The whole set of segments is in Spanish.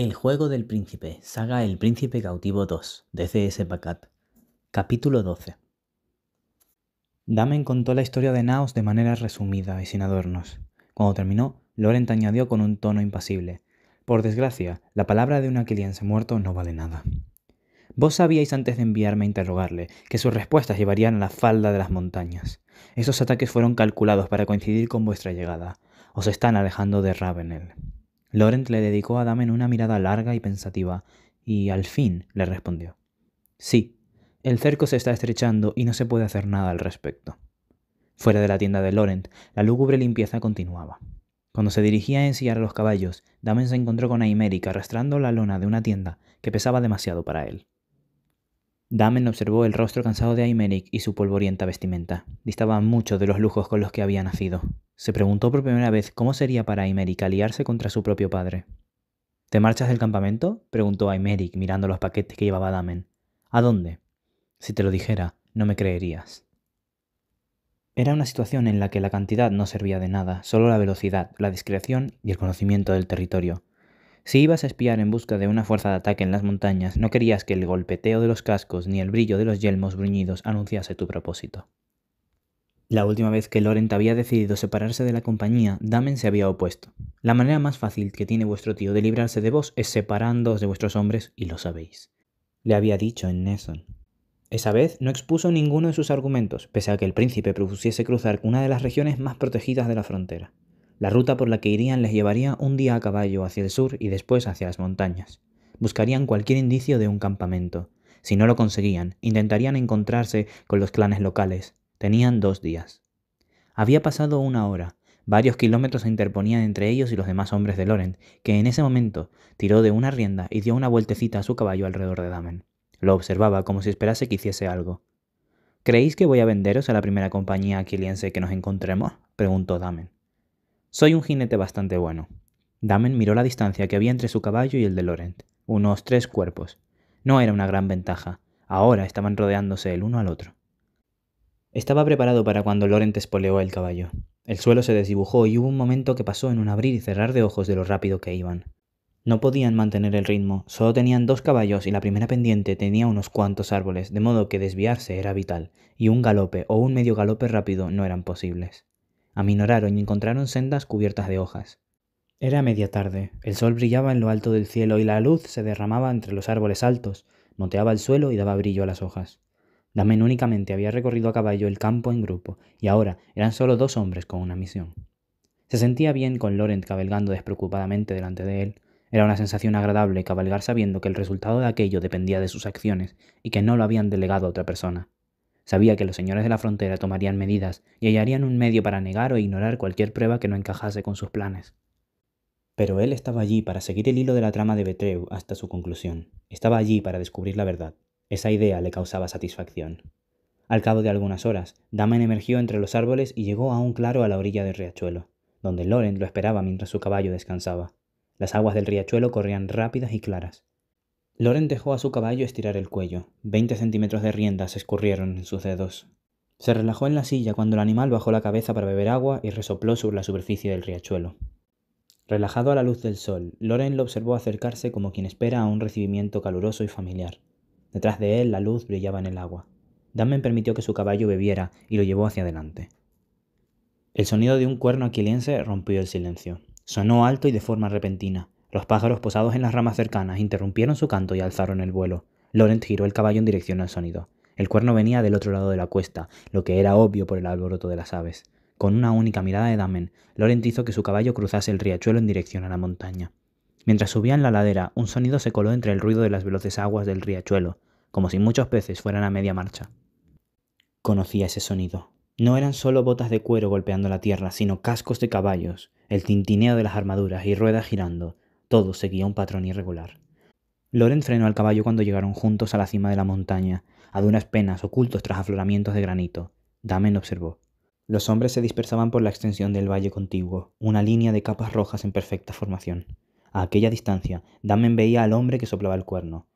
El juego del príncipe, saga El príncipe cautivo 2, de C.S. Capítulo 12. Damen contó la historia de Naos de manera resumida y sin adornos. Cuando terminó, Laurent añadió con un tono impasible. Por desgracia, la palabra de un aquiliense muerto no vale nada. Vos sabíais antes de enviarme a interrogarle que sus respuestas llevarían a la falda de las montañas. Esos ataques fueron calculados para coincidir con vuestra llegada. Os están alejando de Ravenel. Laurent le dedicó a Damen una mirada larga y pensativa, y al fin le respondió. Sí, el cerco se está estrechando y no se puede hacer nada al respecto. Fuera de la tienda de Laurent, la lúgubre limpieza continuaba. Cuando se dirigía a ensillar a los caballos, Damen se encontró con Aymerica arrastrando la lona de una tienda que pesaba demasiado para él. Damen observó el rostro cansado de Aymeric y su polvorienta vestimenta. Distaban mucho de los lujos con los que había nacido. Se preguntó por primera vez cómo sería para Aymeric aliarse contra su propio padre. ¿Te marchas del campamento? preguntó Aymeric mirando los paquetes que llevaba Damen. ¿A dónde? Si te lo dijera, no me creerías. Era una situación en la que la cantidad no servía de nada, solo la velocidad, la discreción y el conocimiento del territorio. Si ibas a espiar en busca de una fuerza de ataque en las montañas, no querías que el golpeteo de los cascos ni el brillo de los yelmos bruñidos anunciase tu propósito. La última vez que Laurent había decidido separarse de la compañía, Damen se había opuesto. La manera más fácil que tiene vuestro tío de librarse de vos es separándoos de vuestros hombres, y lo sabéis. Le había dicho en Nelson. Esa vez no expuso ninguno de sus argumentos, pese a que el príncipe propusiese cruzar una de las regiones más protegidas de la frontera. La ruta por la que irían les llevaría un día a caballo hacia el sur y después hacia las montañas. Buscarían cualquier indicio de un campamento. Si no lo conseguían, intentarían encontrarse con los clanes locales. Tenían dos días. Había pasado una hora. Varios kilómetros se interponían entre ellos y los demás hombres de Laurent, que en ese momento tiró de una rienda y dio una vueltecita a su caballo alrededor de Damen. Lo observaba como si esperase que hiciese algo. ¿Creéis que voy a venderos a la primera compañía aquiliense que nos encontremos? preguntó Damen. Soy un jinete bastante bueno. Damen miró la distancia que había entre su caballo y el de Laurent, unos tres cuerpos. No era una gran ventaja. Ahora estaban rodeándose el uno al otro. Estaba preparado para cuando Laurent espoleó el caballo. El suelo se desdibujó y hubo un momento que pasó en un abrir y cerrar de ojos de lo rápido que iban. No podían mantener el ritmo, solo tenían dos caballos y la primera pendiente tenía unos cuantos árboles, de modo que desviarse era vital, y un galope o un medio galope rápido no eran posibles aminoraron y encontraron sendas cubiertas de hojas. Era media tarde, el sol brillaba en lo alto del cielo y la luz se derramaba entre los árboles altos, moteaba el suelo y daba brillo a las hojas. Damen únicamente había recorrido a caballo el campo en grupo, y ahora eran solo dos hombres con una misión. Se sentía bien con Laurent cabalgando despreocupadamente delante de él. Era una sensación agradable cabalgar sabiendo que el resultado de aquello dependía de sus acciones y que no lo habían delegado a otra persona. Sabía que los señores de la frontera tomarían medidas y hallarían un medio para negar o ignorar cualquier prueba que no encajase con sus planes. Pero él estaba allí para seguir el hilo de la trama de Betreu hasta su conclusión. Estaba allí para descubrir la verdad. Esa idea le causaba satisfacción. Al cabo de algunas horas, Damen emergió entre los árboles y llegó a un claro a la orilla del riachuelo, donde Loren lo esperaba mientras su caballo descansaba. Las aguas del riachuelo corrían rápidas y claras. Loren dejó a su caballo estirar el cuello. Veinte centímetros de riendas escurrieron en sus dedos. Se relajó en la silla cuando el animal bajó la cabeza para beber agua y resopló sobre la superficie del riachuelo. Relajado a la luz del sol, Loren lo observó acercarse como quien espera a un recibimiento caluroso y familiar. Detrás de él la luz brillaba en el agua. Dammen permitió que su caballo bebiera y lo llevó hacia adelante. El sonido de un cuerno aquiliense rompió el silencio. Sonó alto y de forma repentina. Los pájaros posados en las ramas cercanas interrumpieron su canto y alzaron el vuelo. Laurent giró el caballo en dirección al sonido. El cuerno venía del otro lado de la cuesta, lo que era obvio por el alboroto de las aves. Con una única mirada de Damen, Laurent hizo que su caballo cruzase el riachuelo en dirección a la montaña. Mientras subían la ladera, un sonido se coló entre el ruido de las veloces aguas del riachuelo, como si muchos peces fueran a media marcha. Conocía ese sonido. No eran solo botas de cuero golpeando la tierra, sino cascos de caballos, el tintineo de las armaduras y ruedas girando, todo seguía un patrón irregular. Loren frenó al caballo cuando llegaron juntos a la cima de la montaña, a duras penas, ocultos tras afloramientos de granito. Damen observó. Los hombres se dispersaban por la extensión del valle contiguo, una línea de capas rojas en perfecta formación. A aquella distancia, Damen veía al hombre que soplaba el cuerno,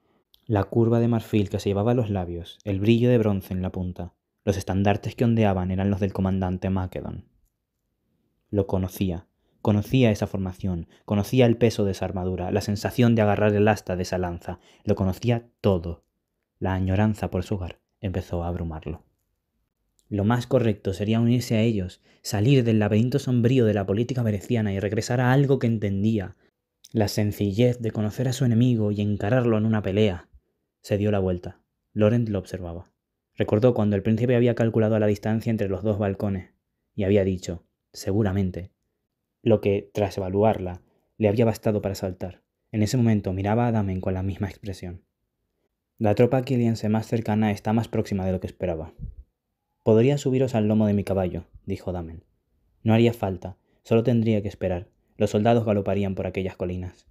la curva de marfil que se llevaba a los labios, el brillo de bronce en la punta. Los estandartes que ondeaban eran los del comandante Macedon. Lo conocía, Conocía esa formación, conocía el peso de esa armadura, la sensación de agarrar el asta de esa lanza, lo conocía todo. La añoranza por su hogar empezó a abrumarlo. Lo más correcto sería unirse a ellos, salir del laberinto sombrío de la política veneciana y regresar a algo que entendía, la sencillez de conocer a su enemigo y encararlo en una pelea. Se dio la vuelta. Laurent lo observaba. Recordó cuando el príncipe había calculado la distancia entre los dos balcones y había dicho, seguramente, lo que, tras evaluarla, le había bastado para saltar. En ese momento miraba a Damen con la misma expresión. La tropa kiliense más cercana está más próxima de lo que esperaba. Podría subiros al lomo de mi caballo, dijo Damen. No haría falta, solo tendría que esperar. Los soldados galoparían por aquellas colinas.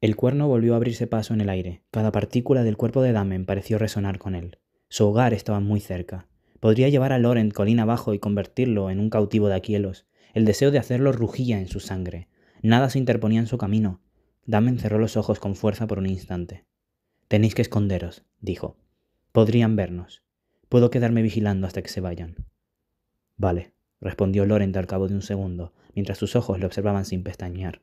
El cuerno volvió a abrirse paso en el aire. Cada partícula del cuerpo de Damen pareció resonar con él. Su hogar estaba muy cerca. Podría llevar a Laurent colina abajo y convertirlo en un cautivo de Aquielos, el deseo de hacerlo rugía en su sangre. Nada se interponía en su camino. Damen cerró los ojos con fuerza por un instante. Tenéis que esconderos, dijo. Podrían vernos. Puedo quedarme vigilando hasta que se vayan. Vale, respondió Lorent al cabo de un segundo, mientras sus ojos le observaban sin pestañear.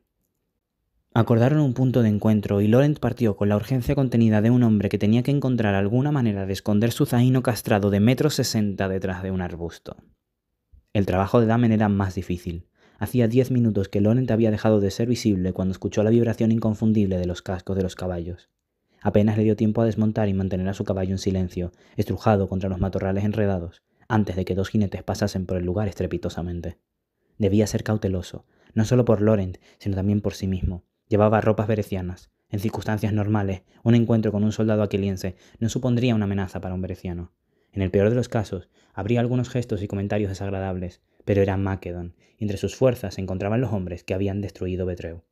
Acordaron un punto de encuentro y Lorent partió con la urgencia contenida de un hombre que tenía que encontrar alguna manera de esconder su zaino castrado de metros sesenta detrás de un arbusto. El trabajo de Damen era más difícil. Hacía diez minutos que Lorent había dejado de ser visible cuando escuchó la vibración inconfundible de los cascos de los caballos. Apenas le dio tiempo a desmontar y mantener a su caballo en silencio, estrujado contra los matorrales enredados, antes de que dos jinetes pasasen por el lugar estrepitosamente. Debía ser cauteloso, no solo por Lorent, sino también por sí mismo. Llevaba ropas verecianas. En circunstancias normales, un encuentro con un soldado aquiliense no supondría una amenaza para un vereciano. En el peor de los casos, habría algunos gestos y comentarios desagradables, pero era Macedon, y entre sus fuerzas se encontraban los hombres que habían destruido Betreu.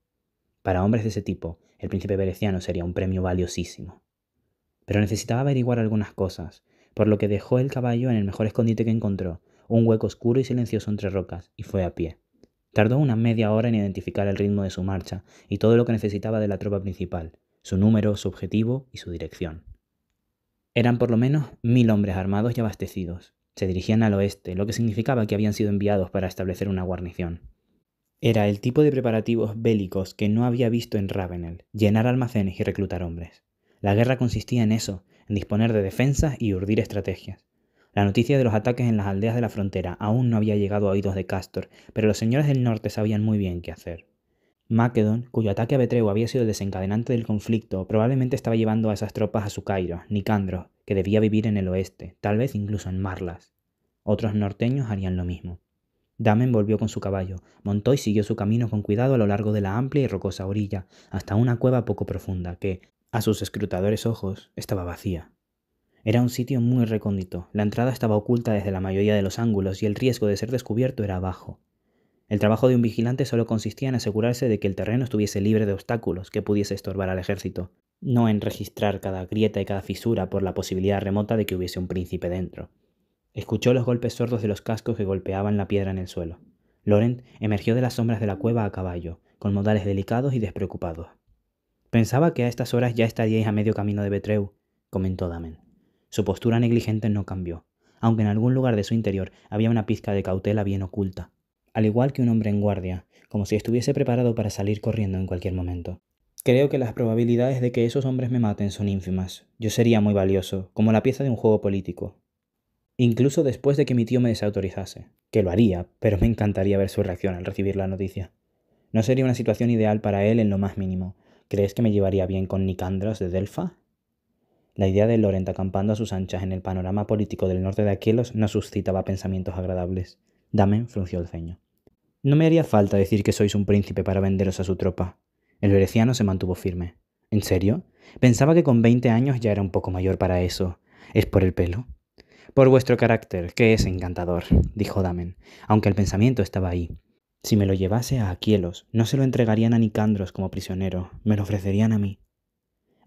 Para hombres de ese tipo, el príncipe veneciano sería un premio valiosísimo. Pero necesitaba averiguar algunas cosas, por lo que dejó el caballo en el mejor escondite que encontró, un hueco oscuro y silencioso entre rocas, y fue a pie. Tardó una media hora en identificar el ritmo de su marcha y todo lo que necesitaba de la tropa principal, su número, su objetivo y su dirección. Eran por lo menos mil hombres armados y abastecidos. Se dirigían al oeste, lo que significaba que habían sido enviados para establecer una guarnición. Era el tipo de preparativos bélicos que no había visto en Ravenel, llenar almacenes y reclutar hombres. La guerra consistía en eso, en disponer de defensas y urdir estrategias. La noticia de los ataques en las aldeas de la frontera aún no había llegado a oídos de Castor, pero los señores del norte sabían muy bien qué hacer. Macedon, cuyo ataque a Betreu había sido el desencadenante del conflicto, probablemente estaba llevando a esas tropas a su Cairo, Nicandro, que debía vivir en el oeste, tal vez incluso en Marlas. Otros norteños harían lo mismo. Damen volvió con su caballo, montó y siguió su camino con cuidado a lo largo de la amplia y rocosa orilla, hasta una cueva poco profunda que, a sus escrutadores ojos, estaba vacía. Era un sitio muy recóndito, la entrada estaba oculta desde la mayoría de los ángulos y el riesgo de ser descubierto era bajo. El trabajo de un vigilante solo consistía en asegurarse de que el terreno estuviese libre de obstáculos que pudiese estorbar al ejército, no en registrar cada grieta y cada fisura por la posibilidad remota de que hubiese un príncipe dentro. Escuchó los golpes sordos de los cascos que golpeaban la piedra en el suelo. Laurent emergió de las sombras de la cueva a caballo, con modales delicados y despreocupados. Pensaba que a estas horas ya estaríais a medio camino de Betreu, comentó Damen. Su postura negligente no cambió, aunque en algún lugar de su interior había una pizca de cautela bien oculta, al igual que un hombre en guardia, como si estuviese preparado para salir corriendo en cualquier momento. Creo que las probabilidades de que esos hombres me maten son ínfimas. Yo sería muy valioso, como la pieza de un juego político. Incluso después de que mi tío me desautorizase, que lo haría, pero me encantaría ver su reacción al recibir la noticia. No sería una situación ideal para él en lo más mínimo. ¿Crees que me llevaría bien con Nicandras de Delfa? La idea de Lorent acampando a sus anchas en el panorama político del norte de Aquelos no suscitaba pensamientos agradables. Damen frunció el ceño. No me haría falta decir que sois un príncipe para venderos a su tropa. El vereciano se mantuvo firme. ¿En serio? Pensaba que con veinte años ya era un poco mayor para eso. ¿Es por el pelo? Por vuestro carácter, que es encantador, dijo Damen, aunque el pensamiento estaba ahí. Si me lo llevase a Aquielos, no se lo entregarían a Nicandros como prisionero, me lo ofrecerían a mí.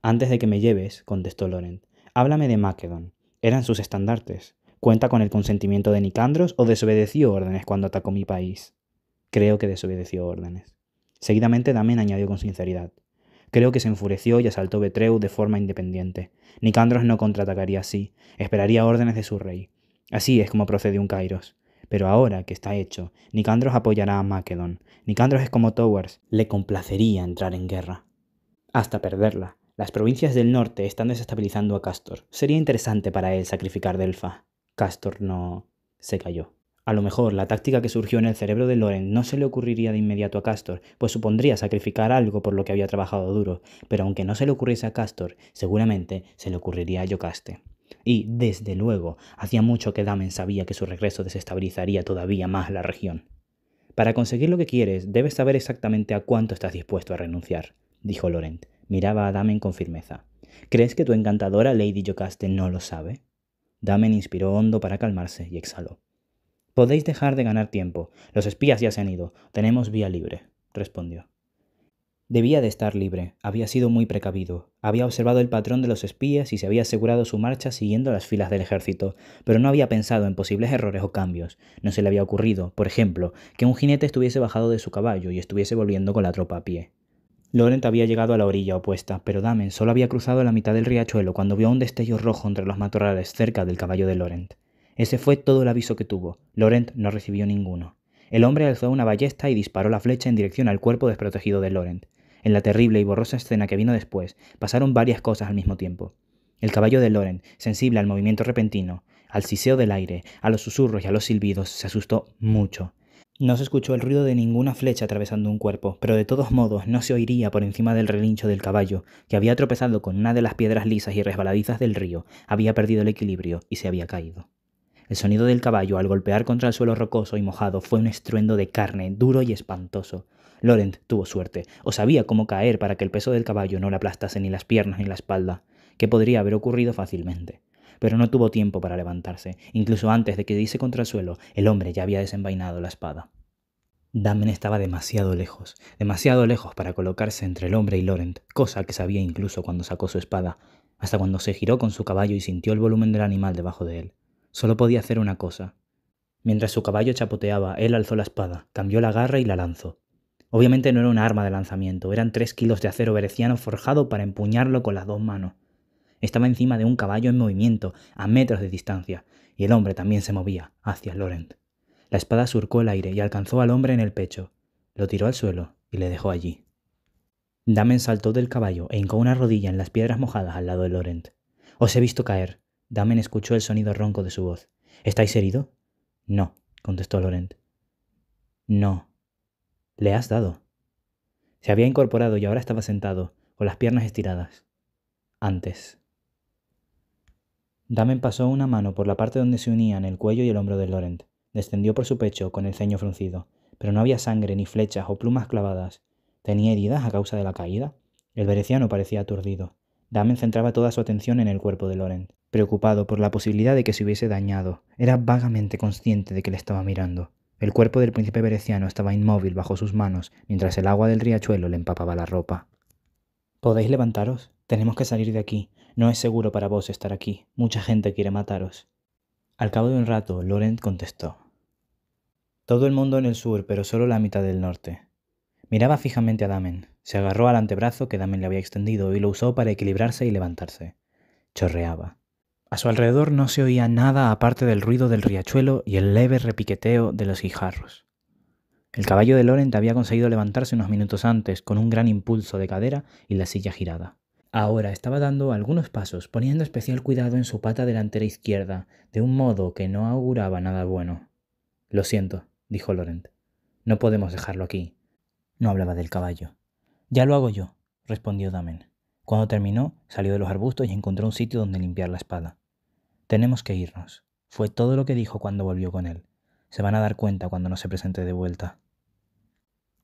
Antes de que me lleves, contestó Laurent, háblame de Macedon. Eran sus estandartes. ¿Cuenta con el consentimiento de Nicandros o desobedeció órdenes cuando atacó mi país? Creo que desobedeció órdenes. Seguidamente Damen añadió con sinceridad. Creo que se enfureció y asaltó Betreu de forma independiente. Nicandros no contraatacaría así, esperaría órdenes de su rey. Así es como procede un Kairos. Pero ahora que está hecho, Nicandros apoyará a Makedon. Nicandros es como Towers, le complacería entrar en guerra. Hasta perderla. Las provincias del norte están desestabilizando a Castor. Sería interesante para él sacrificar Delfa. Castor no... se cayó. A lo mejor la táctica que surgió en el cerebro de Loren no se le ocurriría de inmediato a Castor, pues supondría sacrificar algo por lo que había trabajado duro, pero aunque no se le ocurriese a Castor, seguramente se le ocurriría a Yocaste. Y, desde luego, hacía mucho que Damen sabía que su regreso desestabilizaría todavía más la región. Para conseguir lo que quieres, debes saber exactamente a cuánto estás dispuesto a renunciar, dijo Laurent. Miraba a Damen con firmeza. ¿Crees que tu encantadora Lady Yocaste no lo sabe? Damen inspiró hondo para calmarse y exhaló. Podéis dejar de ganar tiempo. Los espías ya se han ido. Tenemos vía libre, respondió. Debía de estar libre, había sido muy precavido, había observado el patrón de los espías y se había asegurado su marcha siguiendo las filas del ejército, pero no había pensado en posibles errores o cambios. No se le había ocurrido, por ejemplo, que un jinete estuviese bajado de su caballo y estuviese volviendo con la tropa a pie. Laurent había llegado a la orilla opuesta, pero Damen solo había cruzado la mitad del riachuelo cuando vio un destello rojo entre los matorrales cerca del caballo de Laurent. Ese fue todo el aviso que tuvo. Laurent no recibió ninguno. El hombre alzó una ballesta y disparó la flecha en dirección al cuerpo desprotegido de Laurent. En la terrible y borrosa escena que vino después, pasaron varias cosas al mismo tiempo. El caballo de Laurent, sensible al movimiento repentino, al siseo del aire, a los susurros y a los silbidos, se asustó mucho. No se escuchó el ruido de ninguna flecha atravesando un cuerpo, pero de todos modos no se oiría por encima del relincho del caballo, que había tropezado con una de las piedras lisas y resbaladizas del río, había perdido el equilibrio y se había caído. El sonido del caballo al golpear contra el suelo rocoso y mojado fue un estruendo de carne duro y espantoso. Laurent tuvo suerte, o sabía cómo caer para que el peso del caballo no le aplastase ni las piernas ni la espalda, que podría haber ocurrido fácilmente. Pero no tuvo tiempo para levantarse. Incluso antes de que diese contra el suelo, el hombre ya había desenvainado la espada. Damen estaba demasiado lejos, demasiado lejos para colocarse entre el hombre y Laurent, cosa que sabía incluso cuando sacó su espada, hasta cuando se giró con su caballo y sintió el volumen del animal debajo de él. Solo podía hacer una cosa. Mientras su caballo chapoteaba, él alzó la espada, cambió la garra y la lanzó. Obviamente no era un arma de lanzamiento, eran tres kilos de acero vereciano forjado para empuñarlo con las dos manos. Estaba encima de un caballo en movimiento, a metros de distancia, y el hombre también se movía, hacia Laurent. La espada surcó el aire y alcanzó al hombre en el pecho. Lo tiró al suelo y le dejó allí. Damen saltó del caballo e hincó una rodilla en las piedras mojadas al lado de Laurent. Os he visto caer, Damen escuchó el sonido ronco de su voz. ¿Estáis herido? No, contestó Laurent. No. ¿Le has dado? Se había incorporado y ahora estaba sentado, con las piernas estiradas. Antes. Damen pasó una mano por la parte donde se unían el cuello y el hombro de Laurent. Descendió por su pecho con el ceño fruncido, pero no había sangre ni flechas o plumas clavadas. ¿Tenía heridas a causa de la caída? El vereciano parecía aturdido. Damen centraba toda su atención en el cuerpo de Laurent preocupado por la posibilidad de que se hubiese dañado. Era vagamente consciente de que le estaba mirando. El cuerpo del príncipe vereciano estaba inmóvil bajo sus manos, mientras el agua del riachuelo le empapaba la ropa. ¿Podéis levantaros? Tenemos que salir de aquí. No es seguro para vos estar aquí. Mucha gente quiere mataros. Al cabo de un rato, Laurent contestó. Todo el mundo en el sur, pero solo la mitad del norte. Miraba fijamente a Damen. Se agarró al antebrazo que Damen le había extendido y lo usó para equilibrarse y levantarse. Chorreaba. A su alrededor no se oía nada aparte del ruido del riachuelo y el leve repiqueteo de los guijarros. El caballo de Laurent había conseguido levantarse unos minutos antes con un gran impulso de cadera y la silla girada. Ahora estaba dando algunos pasos, poniendo especial cuidado en su pata delantera izquierda, de un modo que no auguraba nada bueno. Lo siento, dijo Laurent. No podemos dejarlo aquí. No hablaba del caballo. Ya lo hago yo, respondió Damen. Cuando terminó, salió de los arbustos y encontró un sitio donde limpiar la espada. Tenemos que irnos. Fue todo lo que dijo cuando volvió con él. Se van a dar cuenta cuando no se presente de vuelta.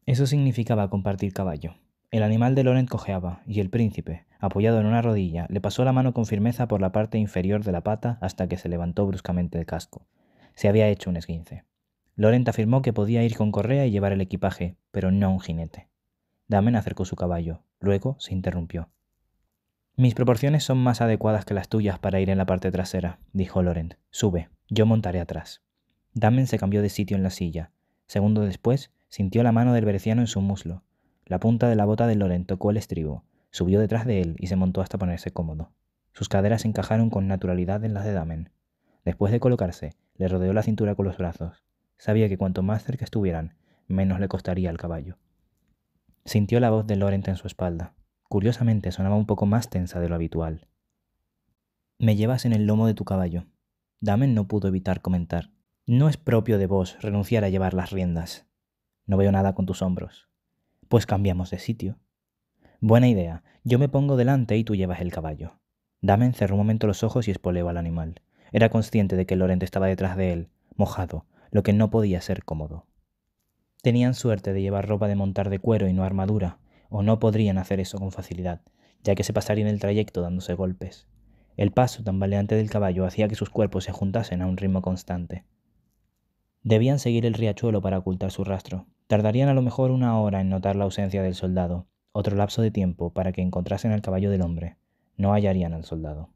Eso significaba compartir caballo. El animal de Loren cojeaba, y el príncipe, apoyado en una rodilla, le pasó la mano con firmeza por la parte inferior de la pata hasta que se levantó bruscamente el casco. Se había hecho un esguince. Lorent afirmó que podía ir con correa y llevar el equipaje, pero no un jinete. Damen acercó su caballo. Luego se interrumpió. Mis proporciones son más adecuadas que las tuyas para ir en la parte trasera, dijo Lorent. Sube, yo montaré atrás. Damen se cambió de sitio en la silla. Segundo después, sintió la mano del vereciano en su muslo. La punta de la bota de Lorent tocó el estribo, subió detrás de él y se montó hasta ponerse cómodo. Sus caderas encajaron con naturalidad en las de Damen. Después de colocarse, le rodeó la cintura con los brazos. Sabía que cuanto más cerca estuvieran, menos le costaría al caballo. Sintió la voz de Laurent en su espalda. Curiosamente sonaba un poco más tensa de lo habitual. Me llevas en el lomo de tu caballo. Damen no pudo evitar comentar. No es propio de vos renunciar a llevar las riendas. No veo nada con tus hombros. Pues cambiamos de sitio. Buena idea. Yo me pongo delante y tú llevas el caballo. Damen cerró un momento los ojos y espoleó al animal. Era consciente de que Lorente estaba detrás de él, mojado, lo que no podía ser cómodo. Tenían suerte de llevar ropa de montar de cuero y no armadura, o no podrían hacer eso con facilidad, ya que se pasarían el trayecto dándose golpes. El paso tambaleante del caballo hacía que sus cuerpos se juntasen a un ritmo constante. Debían seguir el riachuelo para ocultar su rastro. Tardarían a lo mejor una hora en notar la ausencia del soldado, otro lapso de tiempo para que encontrasen al caballo del hombre. No hallarían al soldado.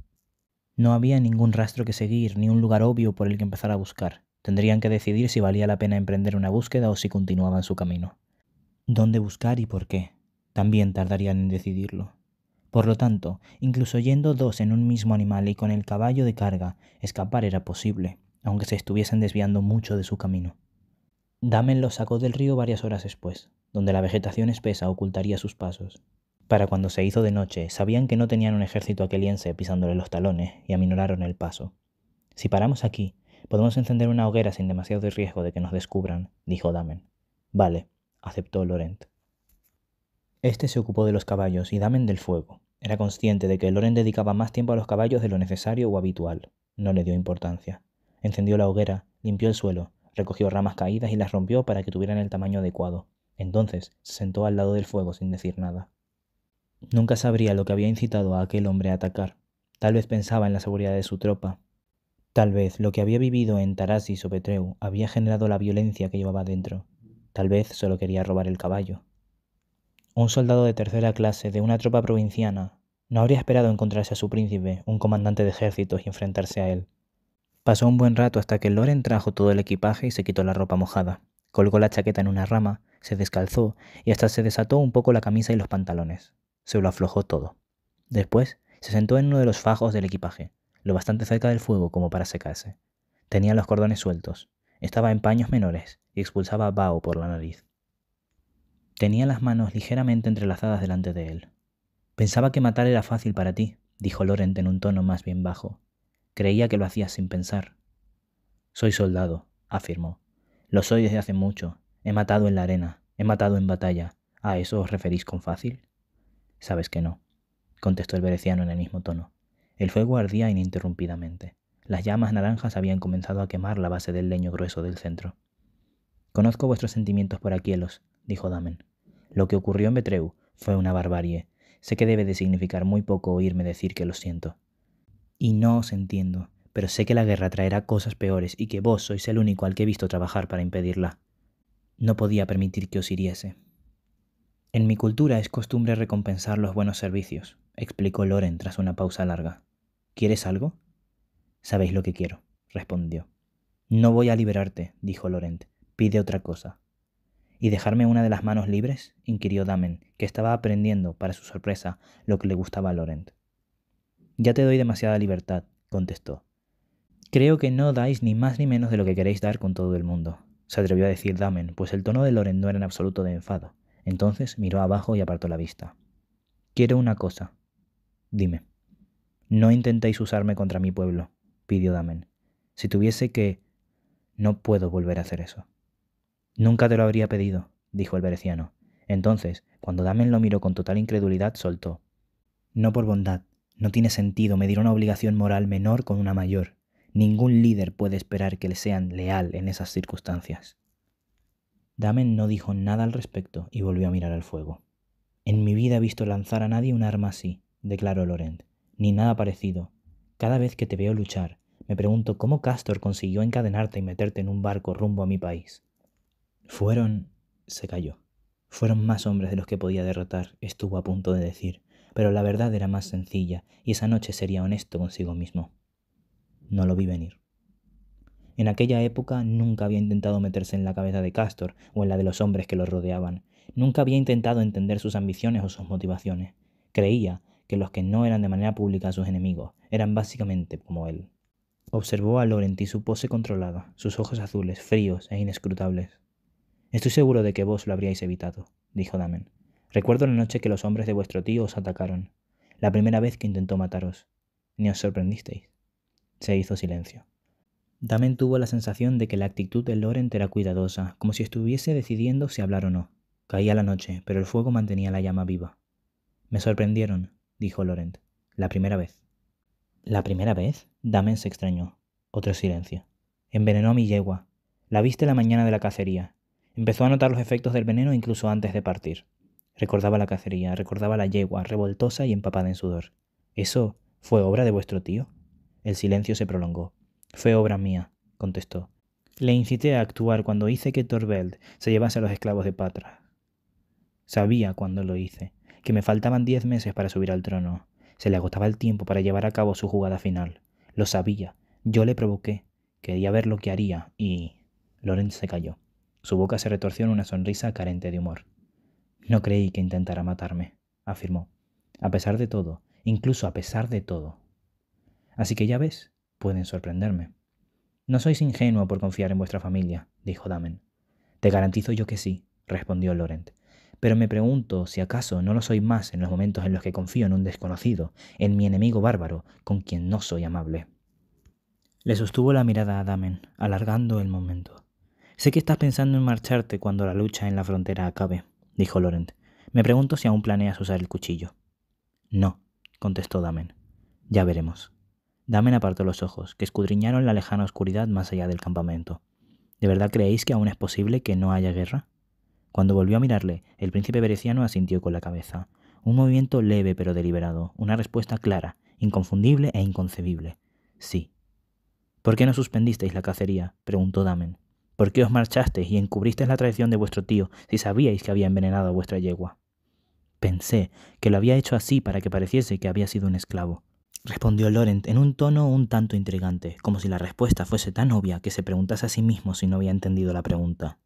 No había ningún rastro que seguir, ni un lugar obvio por el que empezar a buscar. Tendrían que decidir si valía la pena emprender una búsqueda o si continuaban su camino. ¿Dónde buscar y por qué? también tardarían en decidirlo. Por lo tanto, incluso yendo dos en un mismo animal y con el caballo de carga, escapar era posible, aunque se estuviesen desviando mucho de su camino. Damen los sacó del río varias horas después, donde la vegetación espesa ocultaría sus pasos. Para cuando se hizo de noche, sabían que no tenían un ejército aqueliense pisándole los talones y aminoraron el paso. Si paramos aquí, podemos encender una hoguera sin demasiado riesgo de que nos descubran, dijo Damen. Vale, aceptó Lorent. Este se ocupó de los caballos y Damen del fuego. Era consciente de que Loren dedicaba más tiempo a los caballos de lo necesario o habitual. No le dio importancia. Encendió la hoguera, limpió el suelo, recogió ramas caídas y las rompió para que tuvieran el tamaño adecuado. Entonces se sentó al lado del fuego sin decir nada. Nunca sabría lo que había incitado a aquel hombre a atacar. Tal vez pensaba en la seguridad de su tropa. Tal vez lo que había vivido en Tarasis o Petreu había generado la violencia que llevaba dentro. Tal vez solo quería robar el caballo. Un soldado de tercera clase de una tropa provinciana no habría esperado encontrarse a su príncipe, un comandante de ejércitos, y enfrentarse a él. Pasó un buen rato hasta que Loren trajo todo el equipaje y se quitó la ropa mojada. Colgó la chaqueta en una rama, se descalzó y hasta se desató un poco la camisa y los pantalones. Se lo aflojó todo. Después se sentó en uno de los fajos del equipaje, lo bastante cerca del fuego como para secarse. Tenía los cordones sueltos, estaba en paños menores y expulsaba vaho por la nariz. Tenía las manos ligeramente entrelazadas delante de él. Pensaba que matar era fácil para ti, dijo Lorent en un tono más bien bajo. Creía que lo hacías sin pensar. Soy soldado, afirmó. Lo soy desde hace mucho. He matado en la arena, he matado en batalla. ¿A eso os referís con fácil? Sabes que no, contestó el vereciano en el mismo tono. El fuego ardía ininterrumpidamente. Las llamas naranjas habían comenzado a quemar la base del leño grueso del centro. Conozco vuestros sentimientos por Elos dijo Damen. Lo que ocurrió en Betreu fue una barbarie. Sé que debe de significar muy poco oírme decir que lo siento. Y no os entiendo, pero sé que la guerra traerá cosas peores y que vos sois el único al que he visto trabajar para impedirla. No podía permitir que os hiriese. En mi cultura es costumbre recompensar los buenos servicios, explicó Loren tras una pausa larga. ¿Quieres algo? Sabéis lo que quiero, respondió. No voy a liberarte, dijo Lorent. Pide otra cosa. ¿Y dejarme una de las manos libres? inquirió Damen, que estaba aprendiendo, para su sorpresa, lo que le gustaba a Lorent. Ya te doy demasiada libertad, contestó. Creo que no dais ni más ni menos de lo que queréis dar con todo el mundo, se atrevió a decir Damen, pues el tono de Laurent no era en absoluto de enfado. Entonces miró abajo y apartó la vista. Quiero una cosa. Dime. No intentéis usarme contra mi pueblo, pidió Damen. Si tuviese que... No puedo volver a hacer eso. Nunca te lo habría pedido, dijo el vereciano. Entonces, cuando Damen lo miró con total incredulidad, soltó. No por bondad. No tiene sentido medir una obligación moral menor con una mayor. Ningún líder puede esperar que le sean leal en esas circunstancias. Damen no dijo nada al respecto y volvió a mirar al fuego. En mi vida he visto lanzar a nadie un arma así, declaró Laurent, ni nada parecido. Cada vez que te veo luchar, me pregunto cómo Castor consiguió encadenarte y meterte en un barco rumbo a mi país. Fueron... se calló. Fueron más hombres de los que podía derrotar, estuvo a punto de decir, pero la verdad era más sencilla, y esa noche sería honesto consigo mismo. No lo vi venir. En aquella época nunca había intentado meterse en la cabeza de Castor o en la de los hombres que lo rodeaban. Nunca había intentado entender sus ambiciones o sus motivaciones. Creía que los que no eran de manera pública sus enemigos eran básicamente como él. Observó a Laurent y su pose controlada, sus ojos azules, fríos e inescrutables. Estoy seguro de que vos lo habríais evitado, dijo Damen. Recuerdo la noche que los hombres de vuestro tío os atacaron, la primera vez que intentó mataros. Ni os sorprendisteis. Se hizo silencio. Damen tuvo la sensación de que la actitud de Lorent era cuidadosa, como si estuviese decidiendo si hablar o no. Caía la noche, pero el fuego mantenía la llama viva. Me sorprendieron, dijo Lorent. La primera vez. ¿La primera vez? Damen se extrañó. Otro silencio. Envenenó a mi yegua. La viste la mañana de la cacería. Empezó a notar los efectos del veneno incluso antes de partir. Recordaba la cacería, recordaba la yegua, revoltosa y empapada en sudor. ¿Eso fue obra de vuestro tío? El silencio se prolongó. Fue obra mía, contestó. Le incité a actuar cuando hice que Torveld se llevase a los esclavos de Patra. Sabía cuando lo hice, que me faltaban diez meses para subir al trono. Se le agotaba el tiempo para llevar a cabo su jugada final. Lo sabía. Yo le provoqué. Quería ver lo que haría y... Lorenz se calló. Su boca se retorció en una sonrisa carente de humor. No creí que intentara matarme, afirmó. A pesar de todo, incluso a pesar de todo. Así que ya ves, pueden sorprenderme. No sois ingenuo por confiar en vuestra familia, dijo Damen. Te garantizo yo que sí, respondió Laurent. Pero me pregunto si acaso no lo soy más en los momentos en los que confío en un desconocido, en mi enemigo bárbaro, con quien no soy amable. Le sostuvo la mirada a Damen, alargando el momento. Sé que estás pensando en marcharte cuando la lucha en la frontera acabe, dijo Laurent. Me pregunto si aún planeas usar el cuchillo. No, contestó Damen. Ya veremos. Damen apartó los ojos, que escudriñaron la lejana oscuridad más allá del campamento. ¿De verdad creéis que aún es posible que no haya guerra? Cuando volvió a mirarle, el príncipe vereciano asintió con la cabeza. Un movimiento leve pero deliberado, una respuesta clara, inconfundible e inconcebible. Sí. ¿Por qué no suspendisteis la cacería? preguntó Damen. ¿Por qué os marchasteis y encubristeis la traición de vuestro tío si sabíais que había envenenado a vuestra yegua? Pensé que lo había hecho así para que pareciese que había sido un esclavo. Respondió Laurent en un tono un tanto intrigante, como si la respuesta fuese tan obvia que se preguntase a sí mismo si no había entendido la pregunta.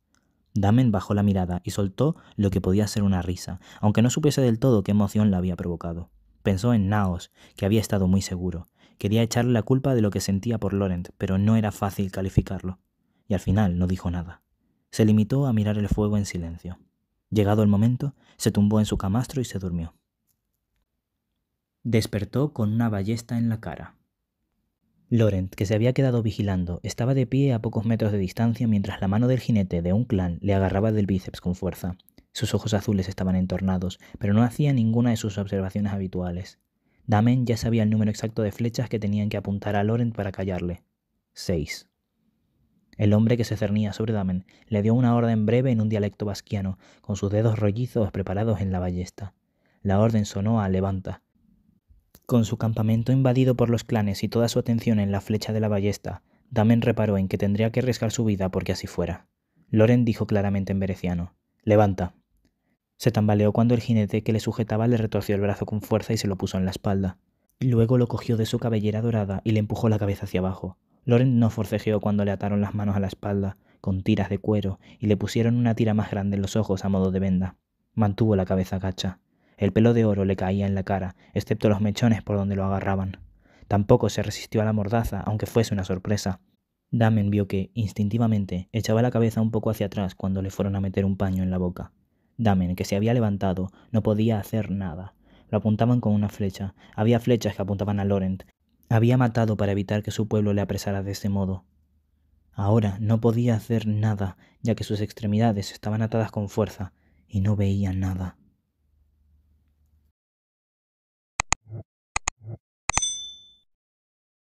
Damen bajó la mirada y soltó lo que podía ser una risa, aunque no supiese del todo qué emoción la había provocado. Pensó en Naos, que había estado muy seguro. Quería echarle la culpa de lo que sentía por Lorent, pero no era fácil calificarlo y al final no dijo nada. Se limitó a mirar el fuego en silencio. Llegado el momento, se tumbó en su camastro y se durmió. Despertó con una ballesta en la cara. Laurent, que se había quedado vigilando, estaba de pie a pocos metros de distancia mientras la mano del jinete de un clan le agarraba del bíceps con fuerza. Sus ojos azules estaban entornados, pero no hacía ninguna de sus observaciones habituales. Damen ya sabía el número exacto de flechas que tenían que apuntar a Laurent para callarle. Seis. El hombre que se cernía sobre Damen le dio una orden breve en un dialecto basquiano, con sus dedos rollizos preparados en la ballesta. La orden sonó a levanta. Con su campamento invadido por los clanes y toda su atención en la flecha de la ballesta, Damen reparó en que tendría que arriesgar su vida porque así fuera. Loren dijo claramente en bereciano: Levanta. Se tambaleó cuando el jinete que le sujetaba le retorció el brazo con fuerza y se lo puso en la espalda. Luego lo cogió de su cabellera dorada y le empujó la cabeza hacia abajo. Loren no forcejeó cuando le ataron las manos a la espalda con tiras de cuero y le pusieron una tira más grande en los ojos a modo de venda. Mantuvo la cabeza gacha. El pelo de oro le caía en la cara, excepto los mechones por donde lo agarraban. Tampoco se resistió a la mordaza, aunque fuese una sorpresa. Damen vio que, instintivamente, echaba la cabeza un poco hacia atrás cuando le fueron a meter un paño en la boca. Damen, que se había levantado, no podía hacer nada. Lo apuntaban con una flecha. Había flechas que apuntaban a Laurent, había matado para evitar que su pueblo le apresara de ese modo. Ahora no podía hacer nada, ya que sus extremidades estaban atadas con fuerza y no veía nada.